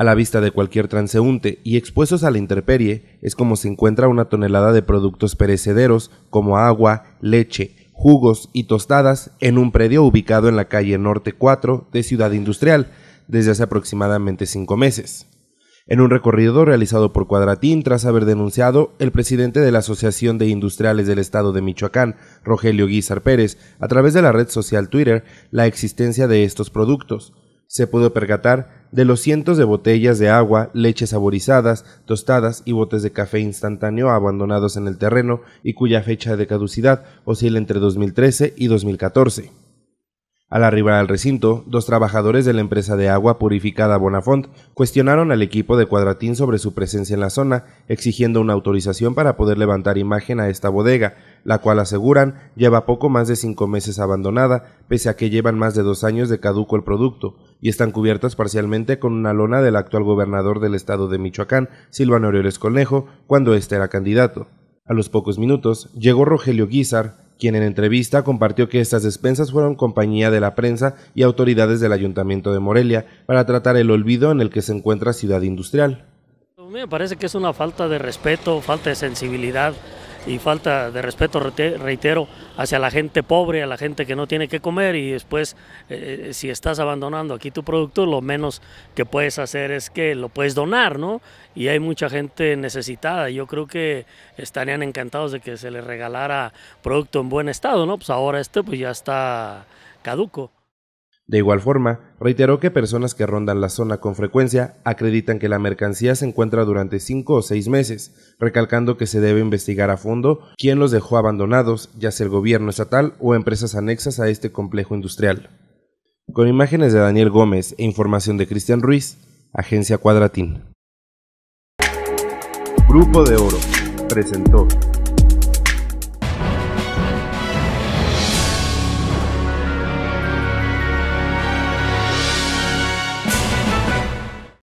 a la vista de cualquier transeúnte y expuestos a la intemperie es como se encuentra una tonelada de productos perecederos como agua, leche, jugos y tostadas en un predio ubicado en la calle Norte 4 de Ciudad Industrial desde hace aproximadamente cinco meses. En un recorrido realizado por Cuadratín tras haber denunciado, el presidente de la Asociación de Industriales del Estado de Michoacán, Rogelio Guizar Pérez, a través de la red social Twitter, la existencia de estos productos, se pudo percatar de los cientos de botellas de agua, leche saborizadas, tostadas y botes de café instantáneo abandonados en el terreno y cuya fecha de caducidad oscila entre 2013 y 2014. Al arribar al recinto, dos trabajadores de la empresa de agua purificada Bonafont cuestionaron al equipo de Cuadratín sobre su presencia en la zona, exigiendo una autorización para poder levantar imagen a esta bodega, la cual aseguran lleva poco más de cinco meses abandonada, pese a que llevan más de dos años de caduco el producto, y están cubiertas parcialmente con una lona del actual gobernador del estado de Michoacán, Silvano Aureoles Conejo, cuando éste era candidato. A los pocos minutos llegó Rogelio Guizar, quien en entrevista compartió que estas despensas fueron compañía de la prensa y autoridades del Ayuntamiento de Morelia para tratar el olvido en el que se encuentra Ciudad Industrial. Me parece que es una falta de respeto, falta de sensibilidad y falta de respeto, reitero, hacia la gente pobre, a la gente que no tiene que comer y después eh, eh, si estás abandonando aquí tu producto, lo menos que puedes hacer es que lo puedes donar, ¿no? Y hay mucha gente necesitada. Yo creo que estarían encantados de que se les regalara producto en buen estado, ¿no? Pues ahora este pues ya está caduco. De igual forma, reiteró que personas que rondan la zona con frecuencia acreditan que la mercancía se encuentra durante cinco o seis meses, recalcando que se debe investigar a fondo quién los dejó abandonados, ya sea el gobierno estatal o empresas anexas a este complejo industrial. Con imágenes de Daniel Gómez e información de Cristian Ruiz, Agencia Cuadratín. Grupo de Oro presentó